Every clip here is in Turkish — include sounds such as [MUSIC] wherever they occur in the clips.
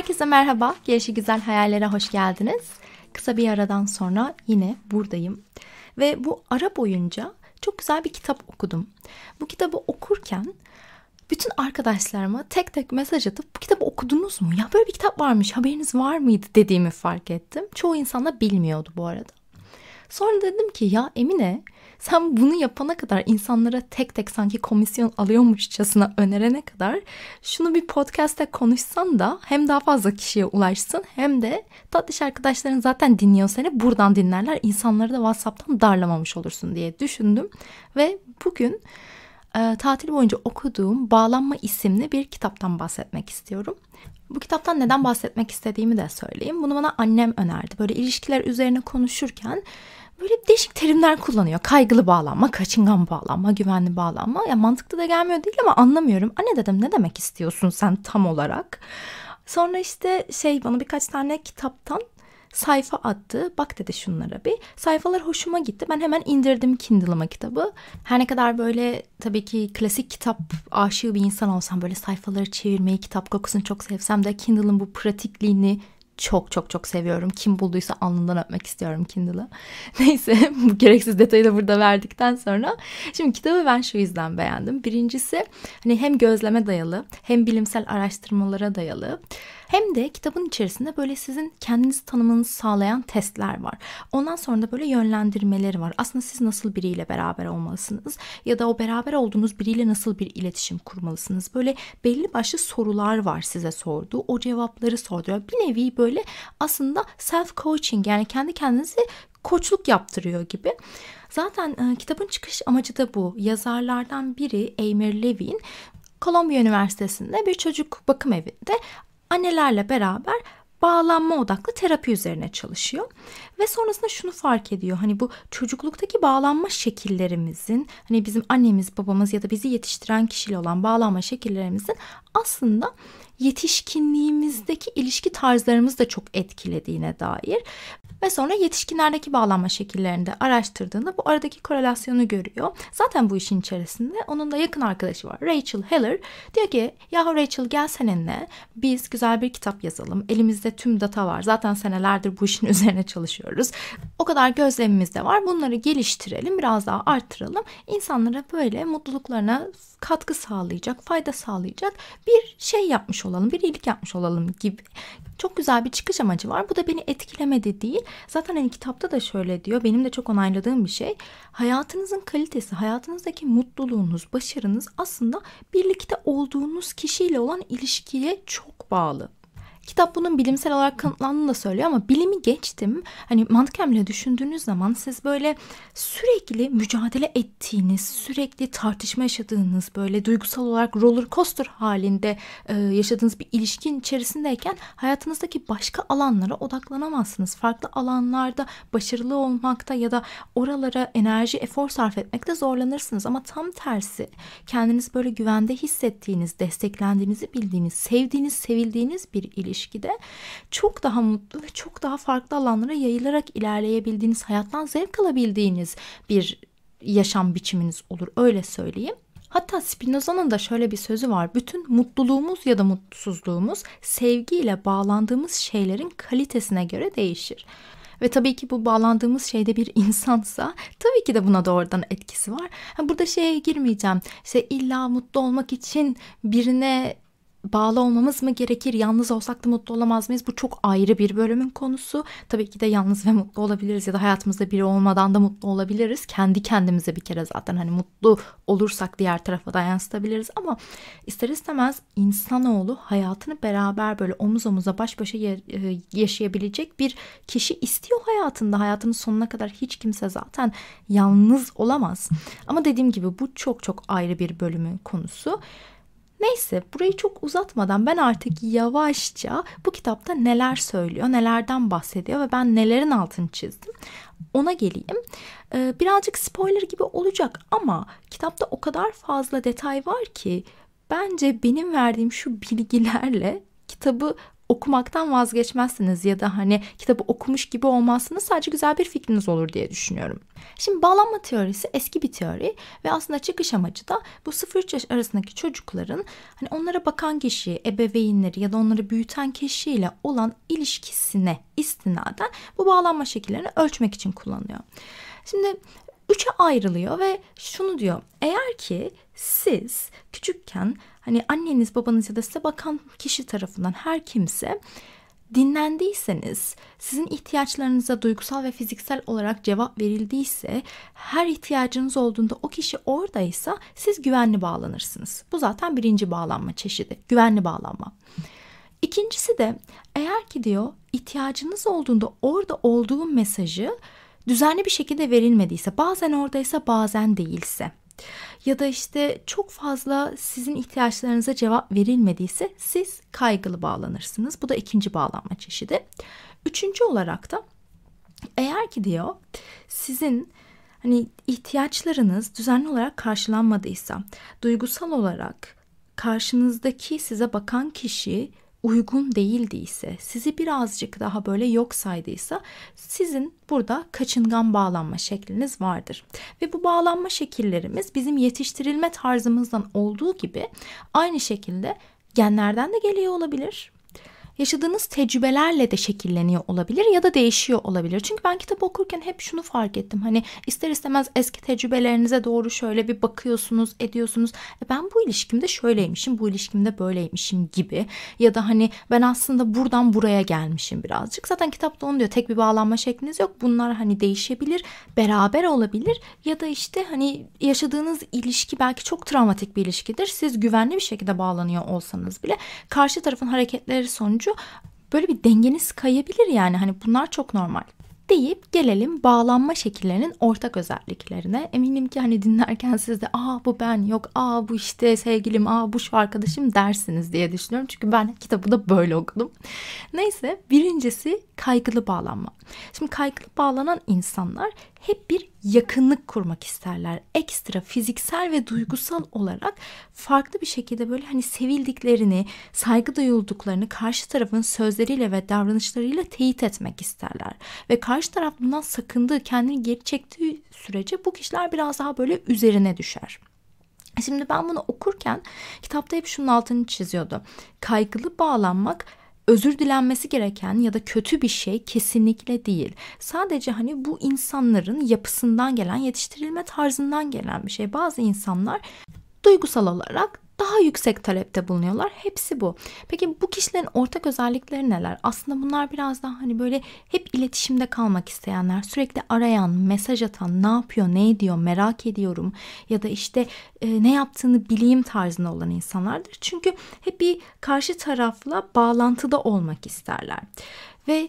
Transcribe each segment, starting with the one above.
Herkese merhaba, Gelişi Güzel Hayallere hoş geldiniz. Kısa bir aradan sonra yine buradayım. Ve bu ara boyunca çok güzel bir kitap okudum. Bu kitabı okurken bütün arkadaşlarıma tek tek mesaj atıp bu kitabı okudunuz mu? Ya böyle bir kitap varmış haberiniz var mıydı dediğimi fark ettim. Çoğu insan da bilmiyordu bu arada. Sonra dedim ki ya Emine sen bunu yapana kadar insanlara tek tek sanki komisyon alıyormuşçasına önerene kadar şunu bir podcast'te konuşsan da hem daha fazla kişiye ulaşsın hem de tatlış arkadaşların zaten dinliyor seni buradan dinlerler. insanları da WhatsApp'tan darlamamış olursun diye düşündüm ve bugün e, tatil boyunca okuduğum Bağlanma isimli bir kitaptan bahsetmek istiyorum. Bu kitaptan neden bahsetmek istediğimi de söyleyeyim. Bunu bana annem önerdi. Böyle ilişkiler üzerine konuşurken böyle değişik terimler kullanıyor. Kaygılı bağlanma, kaçıngan bağlanma, güvenli bağlanma. Ya mantıklı da gelmiyor değil ama anlamıyorum. Anne dedim ne demek istiyorsun sen tam olarak? Sonra işte şey bana birkaç tane kitaptan sayfa attı. Bak dedi şunlara bir. Sayfalar hoşuma gitti. Ben hemen indirdim Kindle'ıma kitabı. Her ne kadar böyle tabii ki klasik kitap aşığı bir insan olsam böyle sayfaları çevirmeyi, kitap kokusunu çok sevsem de Kindle'ın bu pratikliğini çok çok çok seviyorum. Kim bulduysa alnından öpmek istiyorum Kindle'ı. [LAUGHS] Neyse [LAUGHS] bu gereksiz detayı da burada verdikten sonra. Şimdi kitabı ben şu yüzden beğendim. Birincisi hani hem gözleme dayalı hem bilimsel araştırmalara dayalı. Hem de kitabın içerisinde böyle sizin kendinizi tanımanızı sağlayan testler var. Ondan sonra da böyle yönlendirmeleri var. Aslında siz nasıl biriyle beraber olmalısınız ya da o beraber olduğunuz biriyle nasıl bir iletişim kurmalısınız. Böyle belli başlı sorular var size sorduğu. O cevapları sorduruyor. Bir nevi böyle aslında self coaching yani kendi kendinizi koçluk yaptırıyor gibi. Zaten e, kitabın çıkış amacı da bu. Yazarlardan biri Amir Levy'in Kolombiya Üniversitesi'nde bir çocuk bakım evinde annelerle beraber bağlanma odaklı terapi üzerine çalışıyor. Ve sonrasında şunu fark ediyor. Hani bu çocukluktaki bağlanma şekillerimizin hani bizim annemiz, babamız ya da bizi yetiştiren kişiyle olan bağlanma şekillerimizin aslında yetişkinliğimizdeki ilişki tarzlarımızı da çok etkilediğine dair ve sonra yetişkinlerdeki bağlanma şekillerinde araştırdığında bu aradaki korelasyonu görüyor. Zaten bu işin içerisinde onun da yakın arkadaşı var. Rachel Heller diyor ki yahu Rachel gel seninle biz güzel bir kitap yazalım. Elimizde tüm data var. Zaten senelerdir bu işin [LAUGHS] üzerine çalışıyoruz. O kadar gözlemimiz de var. Bunları geliştirelim, biraz daha arttıralım. İnsanlara böyle mutluluklarına katkı sağlayacak, fayda sağlayacak bir şey yapmış olalım, bir iyilik yapmış olalım gibi çok güzel bir çıkış amacı var. Bu da beni etkilemedi değil. Zaten hani kitapta da şöyle diyor. Benim de çok onayladığım bir şey. Hayatınızın kalitesi, hayatınızdaki mutluluğunuz, başarınız aslında birlikte olduğunuz kişiyle olan ilişkiye çok bağlı. Kitap bunun bilimsel olarak kanıtlandığını da söylüyor ama bilimi geçtim. Hani mantıken bile düşündüğünüz zaman siz böyle sürekli mücadele ettiğiniz, sürekli tartışma yaşadığınız, böyle duygusal olarak roller coaster halinde e, yaşadığınız bir ilişkin içerisindeyken hayatınızdaki başka alanlara odaklanamazsınız. Farklı alanlarda başarılı olmakta ya da oralara enerji, efor sarf etmekte zorlanırsınız. Ama tam tersi kendiniz böyle güvende hissettiğiniz, desteklendiğinizi bildiğiniz, sevdiğiniz, sevildiğiniz bir ilişki ilişkide çok daha mutlu ve çok daha farklı alanlara yayılarak ilerleyebildiğiniz, hayattan zevk alabildiğiniz bir yaşam biçiminiz olur öyle söyleyeyim. Hatta Spinoza'nın da şöyle bir sözü var. Bütün mutluluğumuz ya da mutsuzluğumuz sevgiyle bağlandığımız şeylerin kalitesine göre değişir. Ve tabii ki bu bağlandığımız şeyde bir insansa tabii ki de buna doğrudan etkisi var. burada şeye girmeyeceğim. İşte illa mutlu olmak için birine bağlı olmamız mı gerekir? Yalnız olsak da mutlu olamaz mıyız? Bu çok ayrı bir bölümün konusu. Tabii ki de yalnız ve mutlu olabiliriz ya da hayatımızda biri olmadan da mutlu olabiliriz. Kendi kendimize bir kere zaten hani mutlu olursak diğer tarafa da yansıtabiliriz ama ister istemez insanoğlu hayatını beraber böyle omuz omuza baş başa e, yaşayabilecek bir kişi istiyor hayatında. Hayatının sonuna kadar hiç kimse zaten yalnız olamaz. Ama dediğim gibi bu çok çok ayrı bir bölümün konusu. Neyse burayı çok uzatmadan ben artık yavaşça bu kitapta neler söylüyor, nelerden bahsediyor ve ben nelerin altını çizdim ona geleyim. Ee, birazcık spoiler gibi olacak ama kitapta o kadar fazla detay var ki bence benim verdiğim şu bilgilerle kitabı okumaktan vazgeçmezsiniz ya da hani kitabı okumuş gibi olmazsınız. Sadece güzel bir fikriniz olur diye düşünüyorum. Şimdi bağlanma teorisi eski bir teori ve aslında çıkış amacı da bu 0-3 yaş arasındaki çocukların hani onlara bakan kişi, ebeveynleri ya da onları büyüten kişiyle olan ilişkisine istinaden bu bağlanma şekillerini ölçmek için kullanılıyor. Şimdi üçe ayrılıyor ve şunu diyor. Eğer ki siz küçükken hani anneniz babanız ya da size bakan kişi tarafından her kimse dinlendiyseniz, sizin ihtiyaçlarınıza duygusal ve fiziksel olarak cevap verildiyse, her ihtiyacınız olduğunda o kişi oradaysa siz güvenli bağlanırsınız. Bu zaten birinci bağlanma çeşidi, güvenli bağlanma. İkincisi de eğer ki diyor ihtiyacınız olduğunda orada olduğu mesajı düzenli bir şekilde verilmediyse, bazen oradaysa bazen değilse ya da işte çok fazla sizin ihtiyaçlarınıza cevap verilmediyse siz kaygılı bağlanırsınız. Bu da ikinci bağlanma çeşidi. Üçüncü olarak da eğer ki diyor sizin hani ihtiyaçlarınız düzenli olarak karşılanmadıysa, duygusal olarak karşınızdaki size bakan kişi uygun değildi ise, sizi birazcık daha böyle yok saydıysa sizin burada kaçıngan bağlanma şekliniz vardır. Ve bu bağlanma şekillerimiz bizim yetiştirilme tarzımızdan olduğu gibi aynı şekilde genlerden de geliyor olabilir yaşadığınız tecrübelerle de şekilleniyor olabilir ya da değişiyor olabilir. Çünkü ben kitap okurken hep şunu fark ettim. Hani ister istemez eski tecrübelerinize doğru şöyle bir bakıyorsunuz, ediyorsunuz. E ben bu ilişkimde şöyleymişim, bu ilişkimde böyleymişim gibi. Ya da hani ben aslında buradan buraya gelmişim birazcık. Zaten kitapta onu diyor. Tek bir bağlanma şekliniz yok. Bunlar hani değişebilir, beraber olabilir ya da işte hani yaşadığınız ilişki belki çok travmatik bir ilişkidir. Siz güvenli bir şekilde bağlanıyor olsanız bile karşı tarafın hareketleri sonucu çalışıyor. Böyle bir dengeniz kayabilir yani hani bunlar çok normal deyip gelelim bağlanma şekillerinin ortak özelliklerine. Eminim ki hani dinlerken siz de aa bu ben yok aa bu işte sevgilim aa bu şu arkadaşım dersiniz diye düşünüyorum. Çünkü ben kitabı da böyle okudum. Neyse birincisi kaygılı bağlanma. Şimdi kaygılı bağlanan insanlar hep bir yakınlık kurmak isterler. Ekstra fiziksel ve duygusal olarak farklı bir şekilde böyle hani sevildiklerini, saygı duyulduklarını karşı tarafın sözleriyle ve davranışlarıyla teyit etmek isterler. Ve karşı taraf bundan sakındığı, kendini geri çektiği sürece bu kişiler biraz daha böyle üzerine düşer. Şimdi ben bunu okurken kitapta hep şunun altını çiziyordu. Kaygılı bağlanmak özür dilenmesi gereken ya da kötü bir şey kesinlikle değil. Sadece hani bu insanların yapısından gelen, yetiştirilme tarzından gelen bir şey. Bazı insanlar duygusal olarak daha yüksek talepte bulunuyorlar. Hepsi bu. Peki bu kişilerin ortak özellikleri neler? Aslında bunlar biraz daha hani böyle hep iletişimde kalmak isteyenler, sürekli arayan, mesaj atan, ne yapıyor, ne ediyor, merak ediyorum ya da işte e, ne yaptığını bileyim tarzında olan insanlardır. Çünkü hep bir karşı tarafla bağlantıda olmak isterler. Ve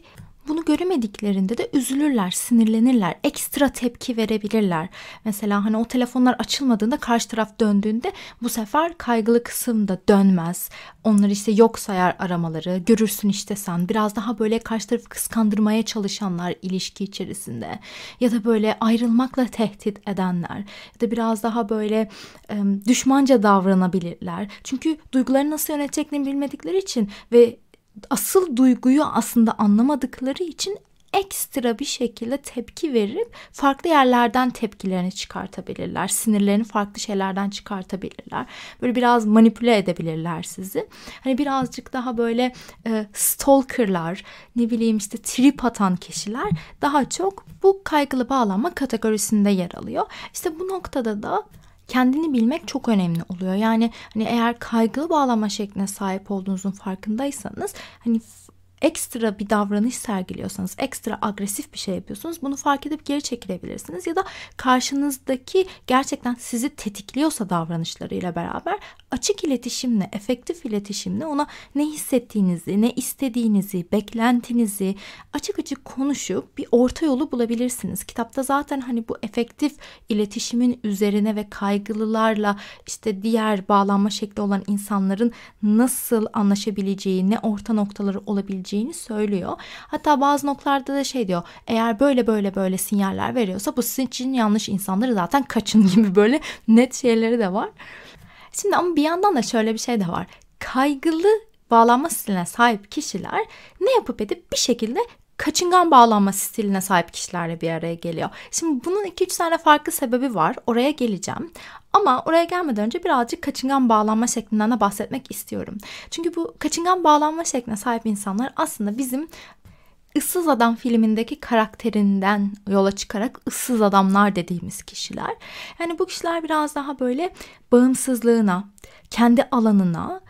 bunu göremediklerinde de üzülürler, sinirlenirler, ekstra tepki verebilirler. Mesela hani o telefonlar açılmadığında karşı taraf döndüğünde bu sefer kaygılı kısım da dönmez. Onları işte yok sayar aramaları, görürsün işte sen biraz daha böyle karşı tarafı kıskandırmaya çalışanlar ilişki içerisinde ya da böyle ayrılmakla tehdit edenler ya da biraz daha böyle e, düşmanca davranabilirler. Çünkü duyguları nasıl yöneteceklerini bilmedikleri için ve asıl duyguyu aslında anlamadıkları için ekstra bir şekilde tepki verip farklı yerlerden tepkilerini çıkartabilirler. Sinirlerini farklı şeylerden çıkartabilirler. Böyle biraz manipüle edebilirler sizi. Hani birazcık daha böyle e, stalkerlar, ne bileyim işte trip atan kişiler daha çok bu kaygılı bağlanma kategorisinde yer alıyor. İşte bu noktada da kendini bilmek çok önemli oluyor. Yani hani eğer kaygılı bağlama şekline sahip olduğunuzun farkındaysanız hani ekstra bir davranış sergiliyorsanız, ekstra agresif bir şey yapıyorsunuz, bunu fark edip geri çekilebilirsiniz ya da karşınızdaki gerçekten sizi tetikliyorsa davranışlarıyla beraber açık iletişimle, efektif iletişimle ona ne hissettiğinizi, ne istediğinizi, beklentinizi açık açık konuşup bir orta yolu bulabilirsiniz. Kitapta zaten hani bu efektif iletişimin üzerine ve kaygılılarla işte diğer bağlanma şekli olan insanların nasıl anlaşabileceği, ne orta noktaları olabileceğini söylüyor. Hatta bazı noktalarda da şey diyor. Eğer böyle böyle böyle sinyaller veriyorsa bu sizin için yanlış insanları zaten kaçın [LAUGHS] gibi böyle net şeyleri de var. Şimdi ama bir yandan da şöyle bir şey de var. Kaygılı bağlanma stiline sahip kişiler ne yapıp edip bir şekilde kaçıngan bağlanma stiline sahip kişilerle bir araya geliyor. Şimdi bunun 2-3 tane farklı sebebi var. Oraya geleceğim. Ama oraya gelmeden önce birazcık kaçıngan bağlanma şeklinden de bahsetmek istiyorum. Çünkü bu kaçıngan bağlanma şekline sahip insanlar aslında bizim Issız Adam filmindeki karakterinden yola çıkarak ıssız adamlar dediğimiz kişiler. Yani bu kişiler biraz daha böyle bağımsızlığına, kendi alanına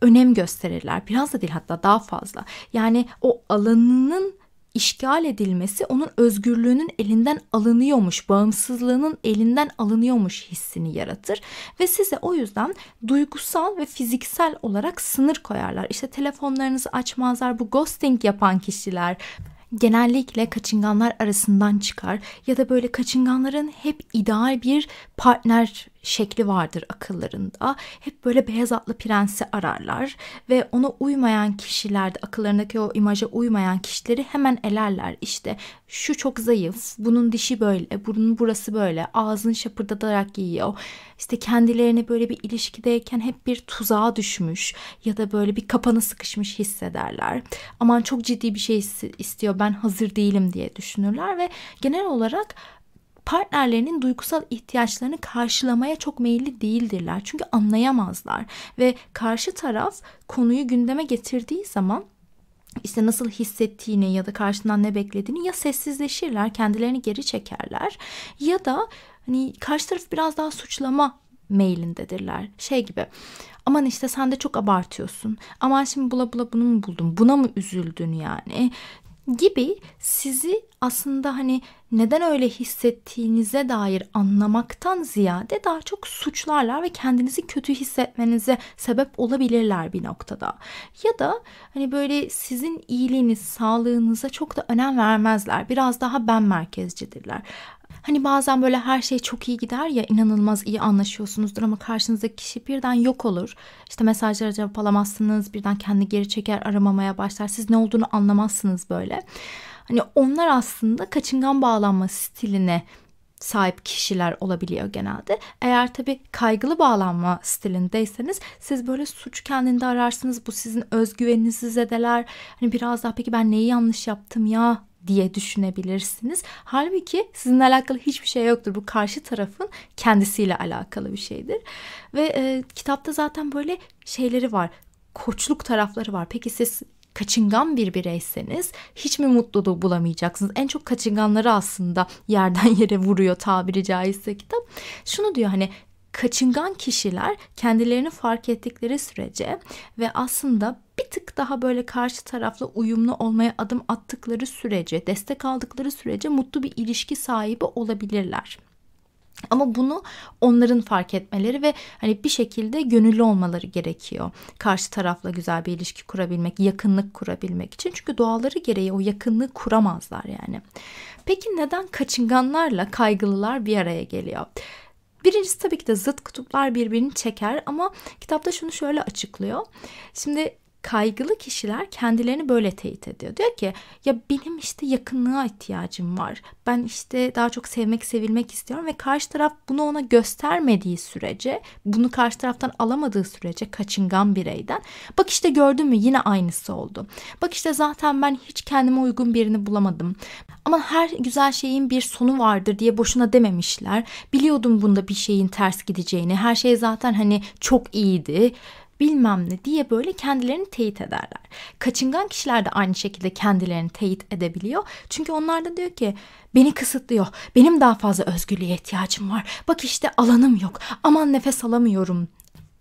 önem gösterirler. Biraz da değil hatta daha fazla. Yani o alanının işgal edilmesi onun özgürlüğünün elinden alınıyormuş, bağımsızlığının elinden alınıyormuş hissini yaratır ve size o yüzden duygusal ve fiziksel olarak sınır koyarlar. İşte telefonlarınızı açmazlar, bu ghosting yapan kişiler genellikle kaçınganlar arasından çıkar ya da böyle kaçınganların hep ideal bir partner şekli vardır akıllarında. Hep böyle beyaz atlı prensi ararlar ve ona uymayan kişilerde akıllarındaki o imaja uymayan kişileri hemen elerler. İşte şu çok zayıf, bunun dişi böyle, bunun burası böyle, ağzını şapırdatarak yiyor. İşte kendilerini böyle bir ilişkideyken hep bir tuzağa düşmüş ya da böyle bir kapana sıkışmış hissederler. Aman çok ciddi bir şey istiyor ben hazır değilim diye düşünürler ve genel olarak partnerlerinin duygusal ihtiyaçlarını karşılamaya çok meyilli değildirler. Çünkü anlayamazlar ve karşı taraf konuyu gündeme getirdiği zaman işte nasıl hissettiğini ya da karşından ne beklediğini ya sessizleşirler, kendilerini geri çekerler ya da hani karşı taraf biraz daha suçlama meylindedirler Şey gibi aman işte sen de çok abartıyorsun. Aman şimdi bula bula bunu mu buldun? Buna mı üzüldün yani? gibi sizi aslında hani neden öyle hissettiğinize dair anlamaktan ziyade daha çok suçlarlar ve kendinizi kötü hissetmenize sebep olabilirler bir noktada. Ya da hani böyle sizin iyiliğiniz, sağlığınıza çok da önem vermezler. Biraz daha ben merkezcidirler. Hani bazen böyle her şey çok iyi gider ya inanılmaz iyi anlaşıyorsunuzdur ama karşınızdaki kişi birden yok olur. İşte mesajlara cevap alamazsınız birden kendi geri çeker aramamaya başlar. Siz ne olduğunu anlamazsınız böyle. Hani onlar aslında kaçıngan bağlanma stiline sahip kişiler olabiliyor genelde. Eğer tabi kaygılı bağlanma stilindeyseniz siz böyle suç kendinde ararsınız. Bu sizin özgüveninizi zedeler. Hani biraz daha peki ben neyi yanlış yaptım ya diye düşünebilirsiniz. Halbuki sizinle alakalı hiçbir şey yoktur. Bu karşı tarafın kendisiyle alakalı bir şeydir. Ve e, kitapta zaten böyle şeyleri var koçluk tarafları var. Peki siz kaçıngan bir bireyseniz hiç mi mutluluğu bulamayacaksınız? En çok kaçınganları aslında yerden [LAUGHS] yere vuruyor tabiri caizse kitap. Şunu diyor hani kaçıngan kişiler kendilerini fark ettikleri sürece ve aslında bir tık daha böyle karşı tarafla uyumlu olmaya adım attıkları sürece, destek aldıkları sürece mutlu bir ilişki sahibi olabilirler. Ama bunu onların fark etmeleri ve hani bir şekilde gönüllü olmaları gerekiyor. Karşı tarafla güzel bir ilişki kurabilmek, yakınlık kurabilmek için. Çünkü doğaları gereği o yakınlığı kuramazlar yani. Peki neden kaçınganlarla kaygılılar bir araya geliyor? Birincisi tabii ki de zıt kutuplar birbirini çeker ama kitapta şunu şöyle açıklıyor. Şimdi kaygılı kişiler kendilerini böyle teyit ediyor. Diyor ki ya benim işte yakınlığa ihtiyacım var. Ben işte daha çok sevmek, sevilmek istiyorum ve karşı taraf bunu ona göstermediği sürece, bunu karşı taraftan alamadığı sürece kaçıngan bireyden bak işte gördün mü yine aynısı oldu. Bak işte zaten ben hiç kendime uygun birini bulamadım. Ama her güzel şeyin bir sonu vardır diye boşuna dememişler. Biliyordum bunda bir şeyin ters gideceğini. Her şey zaten hani çok iyiydi bilmem ne diye böyle kendilerini teyit ederler. Kaçıngan kişiler de aynı şekilde kendilerini teyit edebiliyor. Çünkü onlar da diyor ki beni kısıtlıyor. Benim daha fazla özgürlüğe ihtiyacım var. Bak işte alanım yok. Aman nefes alamıyorum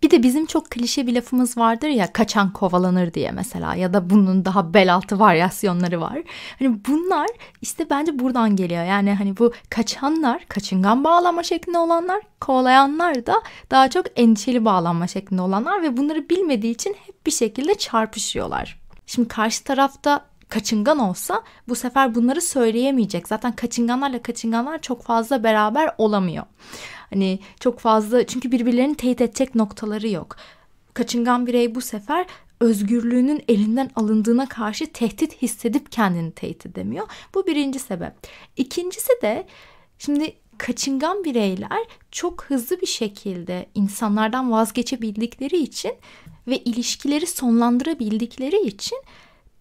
bir de bizim çok klişe bir lafımız vardır ya kaçan kovalanır diye mesela ya da bunun daha bel altı varyasyonları var. Hani bunlar işte bence buradan geliyor. Yani hani bu kaçanlar, kaçıngan bağlanma şeklinde olanlar, kovalayanlar da daha çok endişeli bağlanma şeklinde olanlar ve bunları bilmediği için hep bir şekilde çarpışıyorlar. Şimdi karşı tarafta kaçıngan olsa bu sefer bunları söyleyemeyecek. Zaten kaçınganlarla kaçınganlar çok fazla beraber olamıyor. Hani çok fazla çünkü birbirlerini teyit edecek noktaları yok. Kaçıngan birey bu sefer özgürlüğünün elinden alındığına karşı tehdit hissedip kendini teyit edemiyor. Bu birinci sebep. İkincisi de şimdi kaçıngan bireyler çok hızlı bir şekilde insanlardan vazgeçebildikleri için ve ilişkileri sonlandırabildikleri için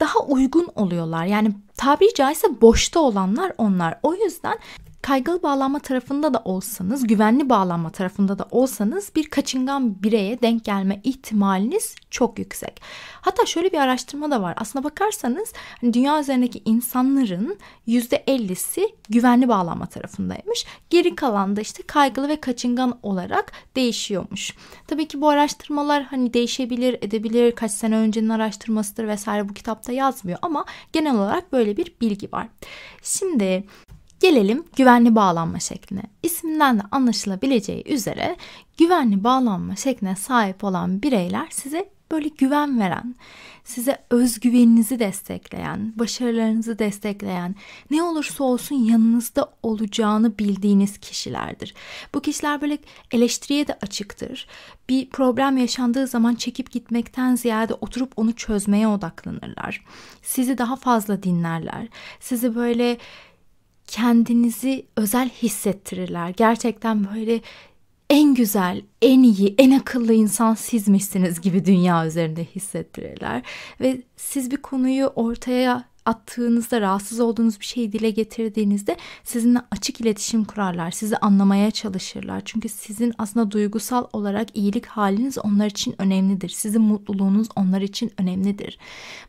daha uygun oluyorlar. Yani tabiri caizse boşta olanlar onlar. O yüzden kaygılı bağlanma tarafında da olsanız, güvenli bağlanma tarafında da olsanız bir kaçıngan bireye denk gelme ihtimaliniz çok yüksek. Hatta şöyle bir araştırma da var. Aslına bakarsanız hani dünya üzerindeki insanların %50'si güvenli bağlanma tarafındaymış. Geri kalan da işte kaygılı ve kaçıngan olarak değişiyormuş. Tabii ki bu araştırmalar hani değişebilir, edebilir, kaç sene öncenin araştırmasıdır vesaire bu kitapta yazmıyor ama genel olarak böyle bir bilgi var. Şimdi Gelelim güvenli bağlanma şekline. İsminden de anlaşılabileceği üzere güvenli bağlanma şekline sahip olan bireyler size böyle güven veren, size özgüveninizi destekleyen, başarılarınızı destekleyen, ne olursa olsun yanınızda olacağını bildiğiniz kişilerdir. Bu kişiler böyle eleştiriye de açıktır. Bir problem yaşandığı zaman çekip gitmekten ziyade oturup onu çözmeye odaklanırlar. Sizi daha fazla dinlerler. Sizi böyle kendinizi özel hissettirirler. Gerçekten böyle en güzel, en iyi, en akıllı insan sizmişsiniz gibi dünya üzerinde hissettirirler. Ve siz bir konuyu ortaya attığınızda, rahatsız olduğunuz bir şeyi dile getirdiğinizde sizinle açık iletişim kurarlar. Sizi anlamaya çalışırlar. Çünkü sizin aslında duygusal olarak iyilik haliniz onlar için önemlidir. Sizin mutluluğunuz onlar için önemlidir.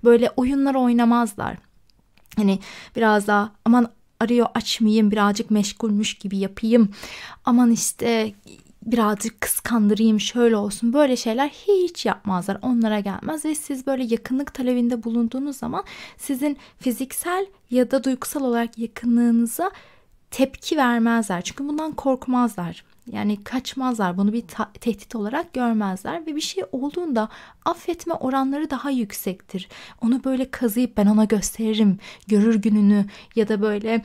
Böyle oyunlar oynamazlar. Hani biraz daha aman arıyor açmayayım birazcık meşgulmüş gibi yapayım aman işte birazcık kıskandırayım şöyle olsun böyle şeyler hiç yapmazlar onlara gelmez ve siz böyle yakınlık talebinde bulunduğunuz zaman sizin fiziksel ya da duygusal olarak yakınlığınıza tepki vermezler çünkü bundan korkmazlar yani kaçmazlar bunu bir tehdit olarak görmezler ve bir şey olduğunda affetme oranları daha yüksektir. Onu böyle kazıyıp ben ona gösteririm görür gününü ya da böyle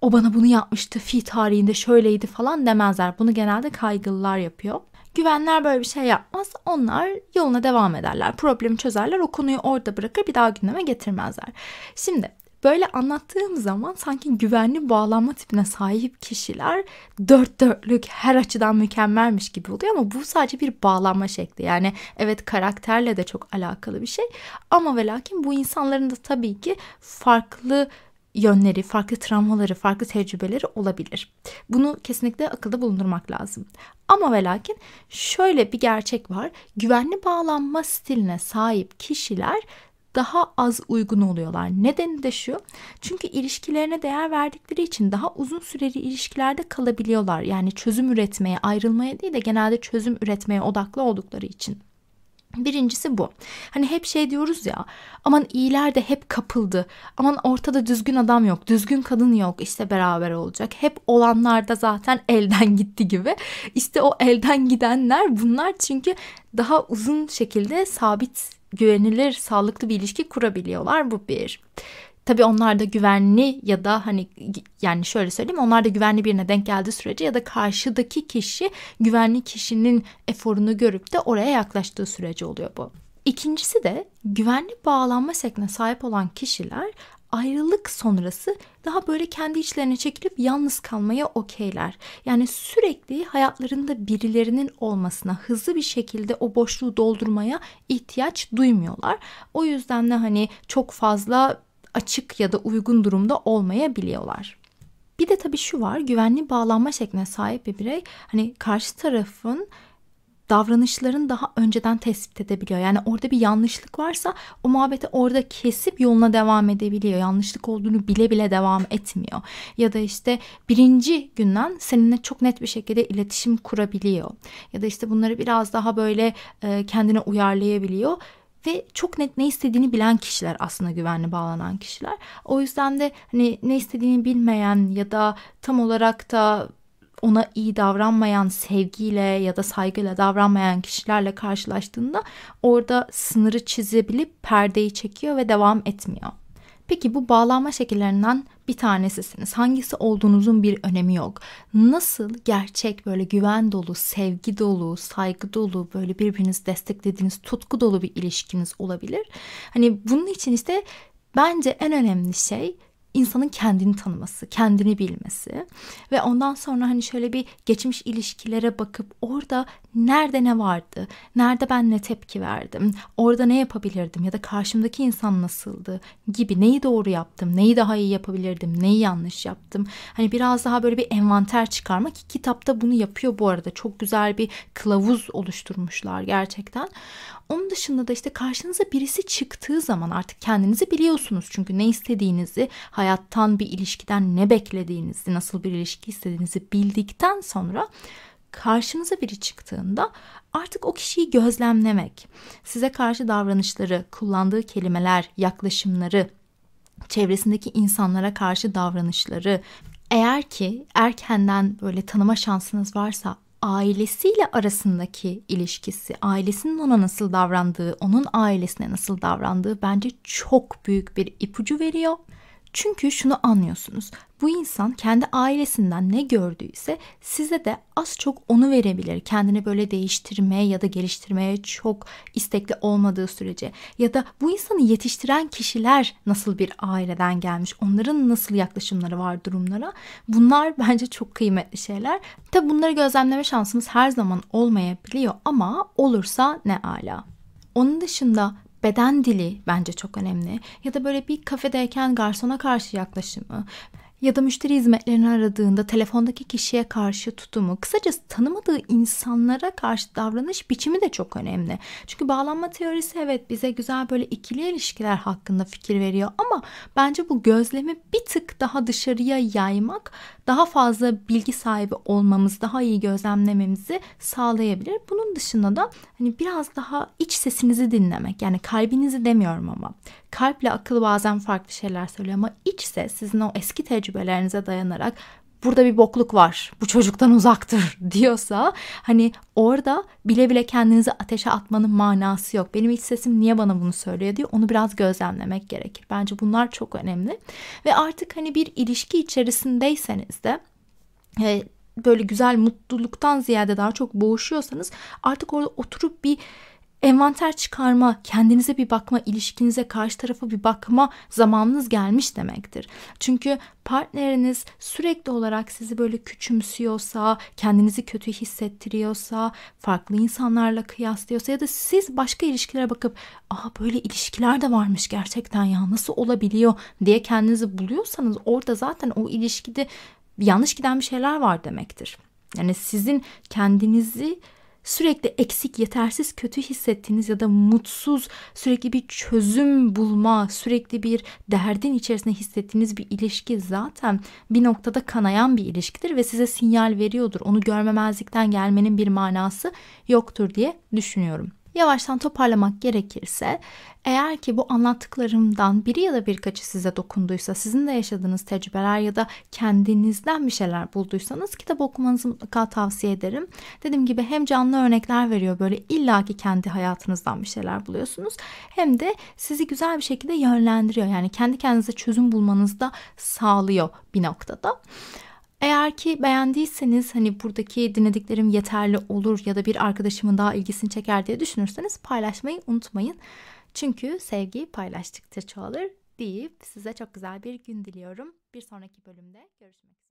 o bana bunu yapmıştı fi tarihinde şöyleydi falan demezler. Bunu genelde kaygılılar yapıyor. Güvenler böyle bir şey yapmaz. Onlar yoluna devam ederler. Problemi çözerler. O konuyu orada bırakır bir daha gündeme getirmezler. Şimdi Böyle anlattığım zaman sanki güvenli bağlanma tipine sahip kişiler dört dörtlük her açıdan mükemmelmiş gibi oluyor ama bu sadece bir bağlanma şekli. Yani evet karakterle de çok alakalı bir şey ama ve lakin bu insanların da tabii ki farklı yönleri, farklı travmaları, farklı tecrübeleri olabilir. Bunu kesinlikle akılda bulundurmak lazım. Ama ve lakin şöyle bir gerçek var. Güvenli bağlanma stiline sahip kişiler daha az uygun oluyorlar. Nedeni de şu. Çünkü ilişkilerine değer verdikleri için daha uzun süreli ilişkilerde kalabiliyorlar. Yani çözüm üretmeye, ayrılmaya değil de genelde çözüm üretmeye odaklı oldukları için. Birincisi bu. Hani hep şey diyoruz ya aman iyiler de hep kapıldı. Aman ortada düzgün adam yok, düzgün kadın yok işte beraber olacak. Hep olanlar da zaten [LAUGHS] elden gitti gibi. İşte o elden gidenler bunlar çünkü daha uzun şekilde sabit güvenilir, sağlıklı bir ilişki kurabiliyorlar. Bu bir. Tabii onlar da güvenli ya da hani yani şöyle söyleyeyim onlar da güvenli birine denk geldiği sürece ya da karşıdaki kişi güvenli kişinin eforunu görüp de oraya yaklaştığı sürece oluyor bu. İkincisi de güvenli bağlanma şekline sahip olan kişiler ayrılık sonrası daha böyle kendi içlerine çekilip yalnız kalmaya okeyler. Yani sürekli hayatlarında birilerinin olmasına, hızlı bir şekilde o boşluğu doldurmaya ihtiyaç duymuyorlar. O yüzden de hani çok fazla açık ya da uygun durumda olmayabiliyorlar. Bir de tabii şu var güvenli bağlanma şekline sahip bir birey hani karşı tarafın davranışların daha önceden tespit edebiliyor. Yani orada bir yanlışlık varsa o muhabbeti orada kesip yoluna devam edebiliyor. Yanlışlık olduğunu bile bile devam etmiyor. Ya da işte birinci günden seninle çok net bir şekilde iletişim kurabiliyor. Ya da işte bunları biraz daha böyle e, kendine uyarlayabiliyor ve çok net ne istediğini bilen kişiler aslında güvenli bağlanan kişiler. O yüzden de hani ne istediğini bilmeyen ya da tam olarak da ona iyi davranmayan, sevgiyle ya da saygıyla davranmayan kişilerle karşılaştığında orada sınırı çizebilip perdeyi çekiyor ve devam etmiyor. Peki bu bağlanma şekillerinden bir tanesisiniz. Hangisi olduğunuzun bir önemi yok. Nasıl gerçek böyle güven dolu, sevgi dolu, saygı dolu, böyle birbirinizi desteklediğiniz, tutku dolu bir ilişkiniz olabilir? Hani bunun için işte bence en önemli şey insanın kendini tanıması, kendini bilmesi ve ondan sonra hani şöyle bir geçmiş ilişkilere bakıp orada nerede ne vardı, nerede ben ne tepki verdim, orada ne yapabilirdim ya da karşımdaki insan nasıldı gibi neyi doğru yaptım, neyi daha iyi yapabilirdim, neyi yanlış yaptım. Hani biraz daha böyle bir envanter çıkarmak ki kitapta bunu yapıyor bu arada. Çok güzel bir kılavuz oluşturmuşlar gerçekten. Onun dışında da işte karşınıza birisi çıktığı zaman artık kendinizi biliyorsunuz çünkü ne istediğinizi, hayattan bir ilişkiden ne beklediğinizi, nasıl bir ilişki istediğinizi bildikten sonra karşınıza biri çıktığında artık o kişiyi gözlemlemek, size karşı davranışları, kullandığı kelimeler, yaklaşımları, çevresindeki insanlara karşı davranışları, eğer ki erkenden böyle tanıma şansınız varsa ailesiyle arasındaki ilişkisi, ailesinin ona nasıl davrandığı, onun ailesine nasıl davrandığı bence çok büyük bir ipucu veriyor çünkü şunu anlıyorsunuz. Bu insan kendi ailesinden ne gördüyse size de az çok onu verebilir. Kendini böyle değiştirmeye ya da geliştirmeye çok istekli olmadığı sürece ya da bu insanı yetiştiren kişiler nasıl bir aileden gelmiş, onların nasıl yaklaşımları var durumlara. Bunlar [LAUGHS] bence çok kıymetli şeyler. Tabi bunları gözlemleme şansımız her zaman olmayabiliyor ama olursa ne ala. Onun dışında beden dili bence çok önemli. Ya da böyle bir kafedeyken garsona karşı yaklaşımı ya da müşteri hizmetlerini aradığında telefondaki kişiye karşı tutumu, kısacası tanımadığı insanlara karşı davranış biçimi de çok önemli. Çünkü bağlanma teorisi evet bize güzel böyle ikili ilişkiler hakkında fikir veriyor ama bence bu gözlemi bir tık daha dışarıya yaymak daha fazla bilgi sahibi olmamız, daha iyi gözlemlememizi sağlayabilir. Bunun dışında da hani biraz daha iç sesinizi dinlemek. Yani kalbinizi demiyorum ama. Kalple akıl bazen farklı şeyler söylüyor ama iç ses sizin o eski tecrübe tecrübelerinize dayanarak burada bir bokluk var. Bu çocuktan uzaktır [LAUGHS] diyorsa hani orada bile bile kendinizi ateşe atmanın manası yok. Benim iç sesim niye bana bunu söylüyor diyor onu biraz gözlemlemek gerekir. Bence bunlar çok önemli. Ve artık hani bir ilişki içerisindeyseniz de e, böyle güzel mutluluktan ziyade daha çok boğuşuyorsanız artık orada oturup bir envanter çıkarma, kendinize bir bakma, ilişkinize karşı tarafa bir bakma zamanınız gelmiş demektir. Çünkü partneriniz sürekli olarak sizi böyle küçümsüyorsa, kendinizi kötü hissettiriyorsa, farklı insanlarla kıyaslıyorsa ya da siz başka ilişkilere bakıp "Aa böyle ilişkiler de varmış gerçekten ya nasıl olabiliyor?" diye kendinizi buluyorsanız orada zaten o ilişkide yanlış giden bir şeyler var demektir. Yani sizin kendinizi sürekli eksik, yetersiz, kötü hissettiğiniz ya da mutsuz, sürekli bir çözüm bulma, sürekli bir derdin içerisinde hissettiğiniz bir ilişki zaten bir noktada kanayan bir ilişkidir ve size sinyal veriyordur. Onu görmemezlikten gelmenin bir manası yoktur diye düşünüyorum yavaştan toparlamak gerekirse eğer ki bu anlattıklarımdan biri ya da birkaçı size dokunduysa, sizin de yaşadığınız tecrübeler ya da kendinizden bir şeyler bulduysanız kitap okumanızı mutlaka tavsiye ederim. Dediğim gibi hem canlı örnekler veriyor böyle illaki kendi hayatınızdan bir şeyler buluyorsunuz hem de sizi güzel bir şekilde yönlendiriyor. Yani kendi kendinize çözüm bulmanızı da sağlıyor bir noktada. Eğer ki beğendiyseniz hani buradaki dinlediklerim yeterli olur ya da bir arkadaşımın daha ilgisini çeker diye düşünürseniz paylaşmayı unutmayın. Çünkü sevgi paylaştıkça çoğalır deyip size çok güzel bir gün diliyorum. Bir sonraki bölümde görüşmek üzere.